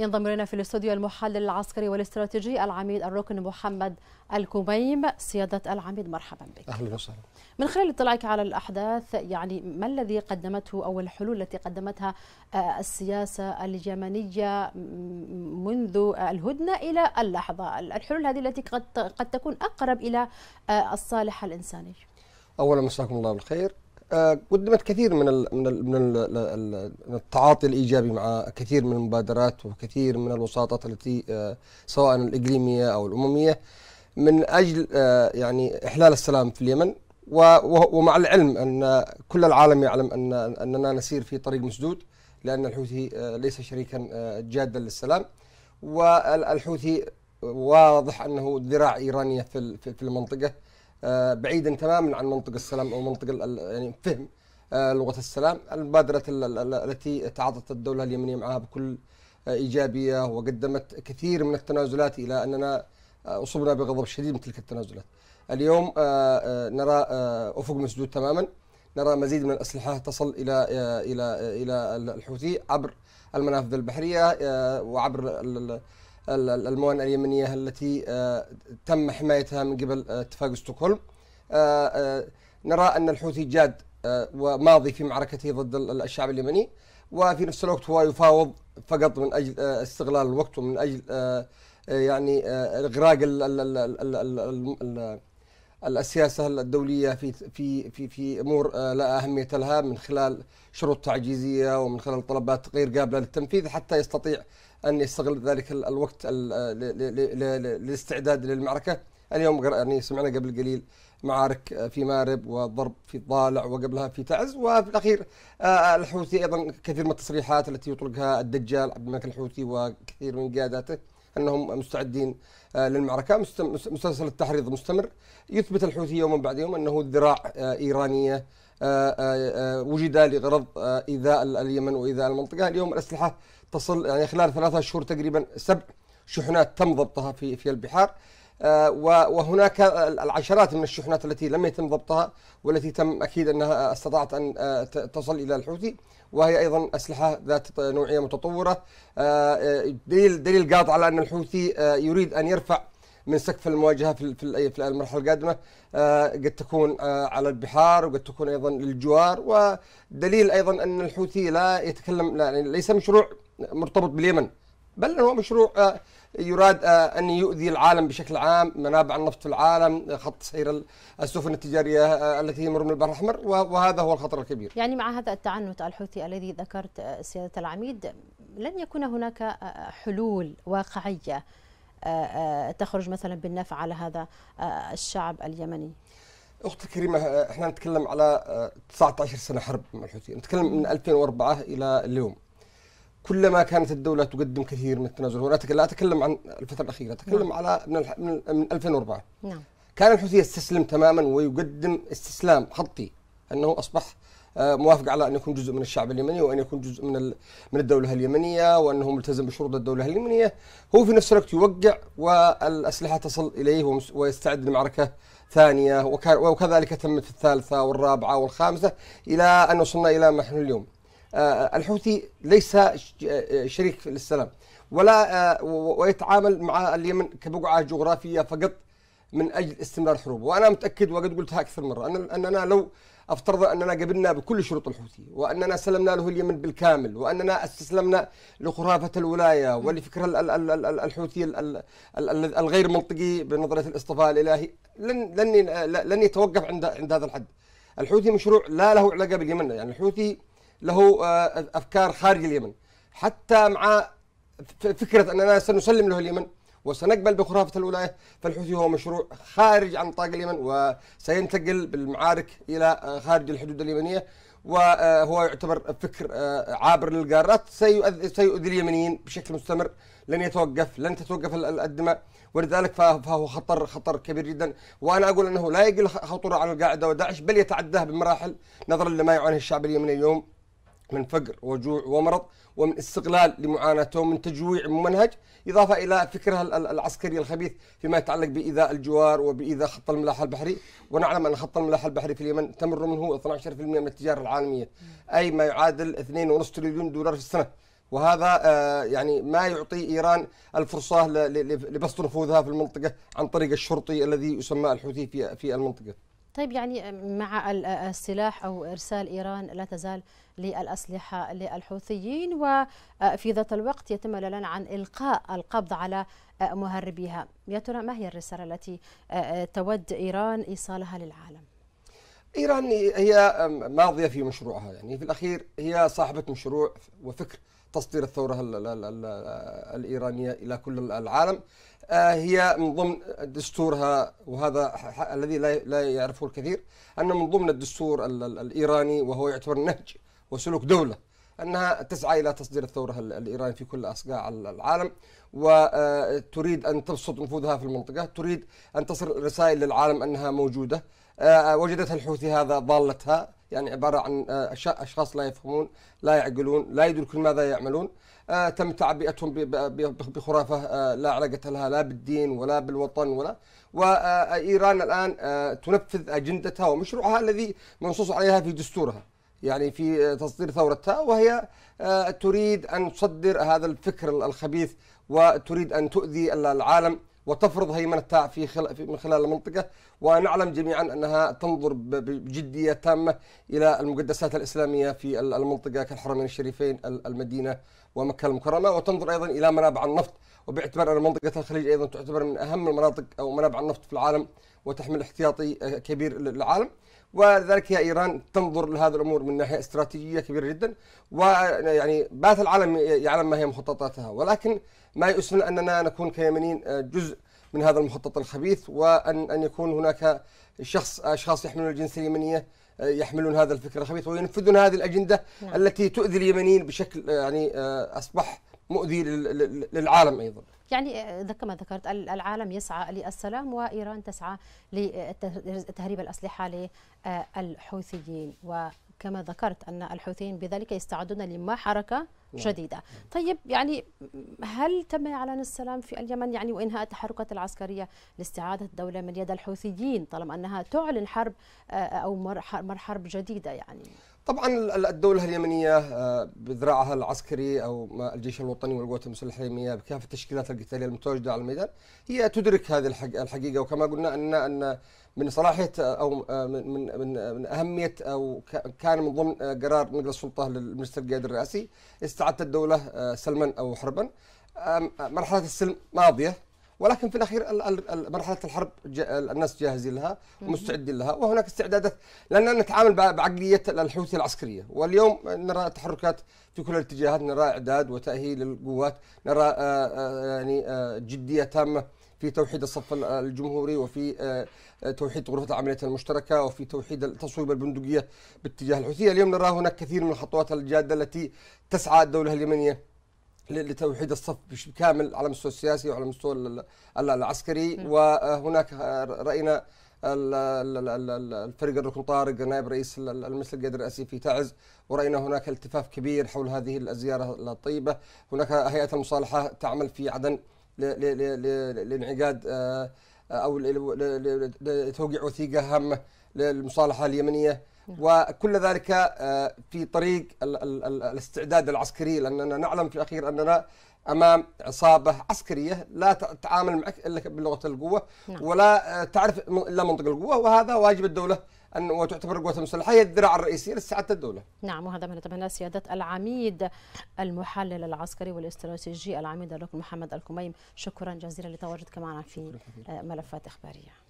ينضم الينا في الاستوديو المحلل العسكري والاستراتيجي العميد الركن محمد الكميم سياده العميد مرحبا بك اهلا وسهلا من خلال اطلاعك على الاحداث يعني ما الذي قدمته او الحلول التي قدمتها آه، السياسه اليمنيه منذ الهدنه الى اللحظه الحلول هذه التي قد قد تكون اقرب الى آه، الصالح الانساني اولا مساكم الله بالخير آه، قدمت كثير من الـ من الـ من, الـ من التعاطي الايجابي مع كثير من المبادرات وكثير من الوساطات التي آه، سواء الاقليميه او الامميه من اجل آه، يعني احلال السلام في اليمن ومع العلم ان كل العالم يعلم ان اننا نسير في طريق مسدود لان الحوثي ليس شريكا جادا للسلام والحوثي واضح انه ذراع ايرانيه في المنطقه آه، بعيدا تماما عن منطق السلام او منطق يعني فهم آه، لغه السلام المبادره التي تعاطت الدوله اليمنيه معها بكل آه، ايجابيه وقدمت كثير من التنازلات الى اننا اصبنا بغضب شديد من تلك التنازلات. اليوم نرى افق مسدود تماما نرى مزيد من الاسلحه تصل الى الى الى الحوثي عبر المنافذ البحريه وعبر الموانئ اليمنية التي آه، تم حمايتها من قبل آه، اتفاق ستوكهولم آه، نرى أن الحوثي جاد وماضي في معركته ضد الشعب اليمني وفي نفس الوقت هو يفاوض فقط من أجل استغلال الوقت ومن أجل يعني إغراق السياسه الدوليه في في في في امور آه، لا اهميه لها من خلال شروط تعجيزيه ومن خلال طلبات غير قابله للتنفيذ حتى يستطيع ان يستغل ذلك الوقت آه، للاستعداد للمعركه اليوم يعني سمعنا قبل قليل معارك آه، في مارب وضرب في الضالع وقبلها في تعز وفي الاخير الحوثي ايضا كثير من التصريحات التي يطلقها الدجال عبد الملك الحوثي وكثير من قياداته انهم مستعدين آه، للمعركه مسلسل التحريض مستمر يثبت الحوثي يوما بعد يوم انه ذراع آه، ايرانيه آه، وجد لغرض ايذاء اليمن وايذاء المنطقه اليوم الاسلحه تصل يعني خلال ثلاثة شهور تقريبا سبع شحنات تم ضبطها في في البحار آه، وهناك العشرات من الشحنات التي لم يتم ضبطها والتي تم أكيد أنها استطاعت أن آه، تصل إلى الحوثي وهي أيضا أسلحة ذات نوعية متطورة آه، دليل, دليل قاطع على أن الحوثي يريد أن يرفع من سقف المواجهه في في المرحله القادمه قد تكون على البحار وقد تكون ايضا للجوار ودليل ايضا ان الحوثي لا يتكلم لا يعني ليس مشروع مرتبط باليمن بل هو مشروع يراد آه، أن يؤذي العالم بشكل عام منابع النفط في العالم خط سير السفن التجارية آه، التي تمر من البحر الأحمر وهذا هو الخطر الكبير يعني مع هذا التعنت الحوثي الذي ذكرت آه، سيادة العميد لن يكون هناك حلول واقعية تخرج مثلا بالنفع على هذا الشعب اليمني اختي الكريمه احنا نتكلم على 19 سنه حرب مع الحوثي نتكلم من 2004 الى اليوم كلما كانت الدولة تقدم كثير من التنازل وأنا لا أتكلم عن الفترة الأخيرة أتكلم نعم. على من, من 2004 نعم. كان الحوثي يستسلم تماما ويقدم استسلام خطي أنه أصبح آه، موافق على ان يكون جزء من الشعب اليمني وان يكون جزء من من الدوله اليمنيه وانه ملتزم بشروط الدوله اليمنيه هو في نفس الوقت يوقع والاسلحه تصل اليه ويستعد لمعركه ثانيه وكذلك تمت الثالثه والرابعه والخامسه الى ان وصلنا الى ما نحن اليوم. آه، الحوثي ليس آه، شريك في السلام ولا آه، ويتعامل مع اليمن كبقعه جغرافيه فقط من اجل استمرار الحروب وانا متاكد وقد قلتها اكثر مره اننا لو افترضنا اننا قبلنا بكل شروط الحوثي واننا سلمنا له اليمن بالكامل واننا استسلمنا لخرافه الولايه ولفكر الحوثي الغير منطقي بنظريه الاصطفاء الالهي لن لن لن يتوقف عند عند هذا الحد. الحوثي مشروع لا له علاقه باليمن يعني الحوثي له آه، افكار خارج اليمن حتى مع فكره اننا سنسلم له اليمن وسنقبل بخرافه الولايه فالحوثي هو مشروع خارج عن نطاق اليمن وسينتقل بالمعارك الى آه، خارج الحدود اليمنيه وهو آه، يعتبر فكر عابر للقارات سيؤذي اليمنيين بشكل مستمر لن يتوقف لن تتوقف الدماء ولذلك فهو خطر خطر كبير جدا وانا اقول انه لا يقل خطوره عن القاعده وداعش بل يتعداه بمراحل نظرا لما يعانيه الشعب اليمني اليوم من فقر وجوع ومرض ومن استغلال لمعاناته ومن تجويع ممنهج إضافة إلى فكرها العسكري الخبيث فيما يتعلق بإيذاء الجوار وبإيذاء خط الملاحة البحري ونعلم أن خط الملاحة البحري في اليمن تمر منه 12% من التجارة العالمية أي ما يعادل 2.5 تريليون دولار في السنة وهذا آه، يعني ما يعطي ايران الفرصه لبسط نفوذها في المنطقه عن طريق الشرطي الذي يسمى الحوثي في في المنطقه. طيب يعني مع السلاح او ارسال ايران لا تزال للاسلحه للحوثيين وفي ذات الوقت يتم الاعلان عن القاء القبض على مهربيها، يا ترى ما هي الرساله التي تود ايران ايصالها للعالم؟ ايران هي ماضيه في مشروعها يعني في الاخير هي صاحبه مشروع وفكر تصدير الثوره الايرانيه الى كل العالم آه، هي من ضمن دستورها وهذا الذي لا يعرفه الكثير ان من ضمن الدستور الايراني وهو يعتبر نهج وسلوك دوله انها تسعى الى تصدير الثوره الايرانيه في كل اصقاع العالم وتريد آه، ان تبسط نفوذها في المنطقه، تريد ان تصل رسائل للعالم انها موجوده، آه، وجدتها الحوثي هذا ضالتها يعني عبارة عن آه، أشخاص لا يفهمون لا يعقلون لا يدركون ماذا يعملون آه، تم تعبئتهم بخرافة لا علاقة لها لا بالدين ولا بالوطن ولا وإيران الآن تنفذ أجندتها ومشروعها الذي منصوص عليها في دستورها يعني في تصدير ثورتها وهي تريد أن تصدر هذا الفكر الخبيث وتريد أن تؤذي العالم وتفرض هيمنتها في من خلال المنطقة ونعلم جميعا أنها تنظر بجدية تامة إلى المقدسات الإسلامية في المنطقة كالحرمين الشريفين المدينة ومكة المكرمة وتنظر أيضا إلى منابع النفط وباعتبار ان منطقه الخليج ايضا تعتبر من اهم المناطق او منابع النفط في العالم وتحمل احتياطي آه، كبير للعالم وذلك هي ايران تنظر لهذه الامور من ناحيه استراتيجيه كبيره جدا ويعني بات العالم يعلم ما هي مخططاتها ولكن ما يؤسفنا اننا نكون كيمنيين آه، جزء من هذا المخطط الخبيث وان ان يكون هناك شخص اشخاص يحملون الجنسيه اليمنيه آه، يحملون هذا الفكر الخبيث وينفذون هذه الاجنده نعم. التي تؤذي اليمنيين بشكل يعني اصبح مؤذي للعالم ايضا يعني آه، كما ذكرت العالم يسعى للسلام وايران تسعى لتهريب الاسلحه للحوثيين وكما ذكرت ان الحوثيين بذلك يستعدون لما حركه جديده. نعم. طيب يعني هل تم اعلان السلام في اليمن يعني وانهاء التحركات العسكريه لاستعاده الدوله من يد الحوثيين طالما انها تعلن حرب آه، او مر حرب جديده يعني؟ طبعا الدولة اليمنية آه، بذراعها العسكري أو الجيش الوطني والقوات المسلحة اليمنية بكافة التشكيلات القتالية المتواجدة على الميدان هي تدرك هذه الحقيقة وكما قلنا أن أن من صلاحية أو آه، من من من أهمية أو كان من ضمن آه، قرار مجلس السلطة للمستر القائد الرئاسي استعادة الدولة سلما أو حربا مرحلة السلم ماضية ولكن في الاخير مرحله الحرب الناس جاهزين لها ومستعدين لها وهناك استعدادات لاننا نتعامل بعقليه الحوثي العسكريه واليوم نرى تحركات في كل الاتجاهات نرى اعداد وتاهيل القوات نرى آه، آه، يعني آه، جديه تامه في توحيد الصف الجمهوري وفي توحيد غرفة العمليات المشتركة وفي توحيد التصويب البندقية باتجاه الحوثية اليوم نرى هناك كثير من الخطوات الجادة التي تسعى الدولة اليمنية لتوحيد الصف بشكل كامل على المستوى السياسي وعلى المستوى العسكري م. وهناك آه، آه، راينا الفريق الركن طارق نائب رئيس المجلس القيادي الرئاسي في تعز وراينا هناك التفاف كبير حول هذه الزياره الطيبه هناك هيئه المصالحه تعمل في عدن لانعقاد آه، او لتوقيع وثيقه هامه للمصالحه اليمنيه نعم. وكل ذلك آه، في طريق الاستعداد العسكري لأننا نعلم في الأخير أننا امام عصابه عسكريه لا تتعامل معك الا بلغه القوه نعم. ولا آه، تعرف الا منطق القوه وهذا واجب الدوله ان وتعتبر القوات المسلحه هي الذراع الرئيسيه لسعاده الدوله. نعم وهذا ما نتمناه سياده العميد المحلل العسكري والاستراتيجي العميد الركن محمد الكميم شكرا جزيلا لتواجدك معنا في آه، ملفات اخباريه.